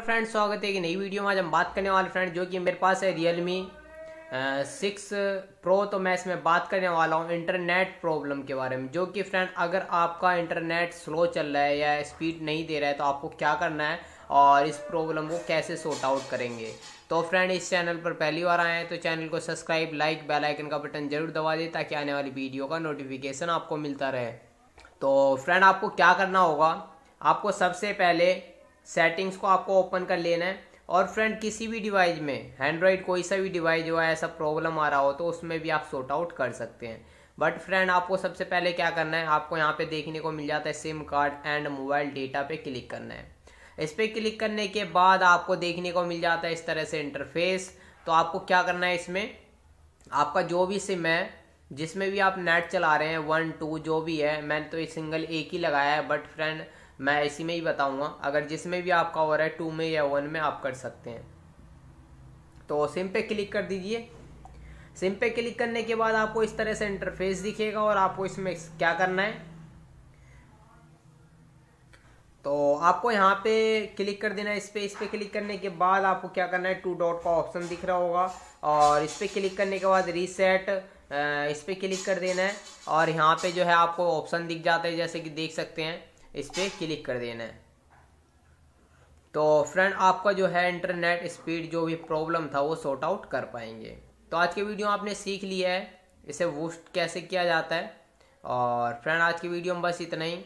friends तो स्वागत है कि नई वीडियो में आज हम बात करने वाले फ्रेंड जो कि मेरे पास है रियल मी सिक्स प्रो तो मैं इसमें बात करने वाला हूँ इंटरनेट प्रॉब्लम के बारे में जो कि फ्रेंड अगर आपका इंटरनेट स्लो चल रहा है या स्पीड नहीं दे रहा है तो आपको क्या करना है और इस प्रॉब्लम को कैसे सॉर्ट आउट करेंगे तो फ्रेंड इस चैनल पर पहली बार आए हैं तो चैनल को सब्सक्राइब लाइक बेल आइकन का बटन जरूर दबा दें ताकि आने वाली वीडियो का नोटिफिकेशन आपको मिलता रहे तो फ्रेंड आपको क्या करना होगा आपको सबसे पहले सेटिंग्स को आपको ओपन कर लेना है और फ्रेंड किसी भी डिवाइस में हैंड्रॉइड कोई सा भी डिवाइस जो है ऐसा प्रॉब्लम आ रहा हो तो उसमें भी आप सॉर्ट आउट कर सकते हैं बट फ्रेंड आपको सबसे पहले क्या करना है आपको यहाँ पे देखने को मिल जाता है sim card and mobile data पे क्लिक करना है इस पर क्लिक करने के बाद आपको देखने को मिल जाता है इस तरह से इंटरफेस तो आपको क्या करना है इसमें आपका जो भी सिम है जिसमें भी आप नेट चला रहे हैं वन टू जो भी है मैंने तो एक सिंगल एक ही लगाया है बट फ्रेंड मैं इसी में ही बताऊंगा अगर जिसमें भी आपका हो रहा है टू में या वन में आप कर सकते हैं तो सिम पे क्लिक कर दीजिए सिम पे क्लिक करने के बाद आपको इस तरह से इंटरफेस दिखेगा और आपको इसमें क्या करना है तो आपको यहाँ पे क्लिक कर देना है इस पर इस पर क्लिक करने के बाद आपको क्या करना है टू डॉट का ऑप्शन दिख रहा होगा और इस पर क्लिक करने के बाद रीसेट इस पर क्लिक कर देना है और यहाँ पे जो है आपको ऑप्शन दिख जाता है जैसे कि देख सकते हैं इस पर क्लिक कर देना है तो फ्रेंड आपका जो है इंटरनेट स्पीड जो भी प्रॉब्लम था वो सॉर्ट आउट कर पाएंगे तो आज की वीडियो आपने सीख लिया है इसे वूस्ट कैसे किया जाता है और फ्रेंड आज की वीडियो में बस इतना ही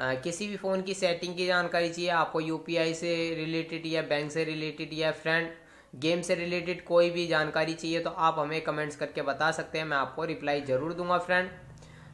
आ, किसी भी फ़ोन की सेटिंग की जानकारी चाहिए आपको यूपीआई से रिलेटेड या बैंक से रिलेटेड या फ्रेंड गेम से रिलेटेड कोई भी जानकारी चाहिए तो आप हमें कमेंट्स करके बता सकते हैं मैं आपको रिप्लाई ज़रूर दूंगा फ्रेंड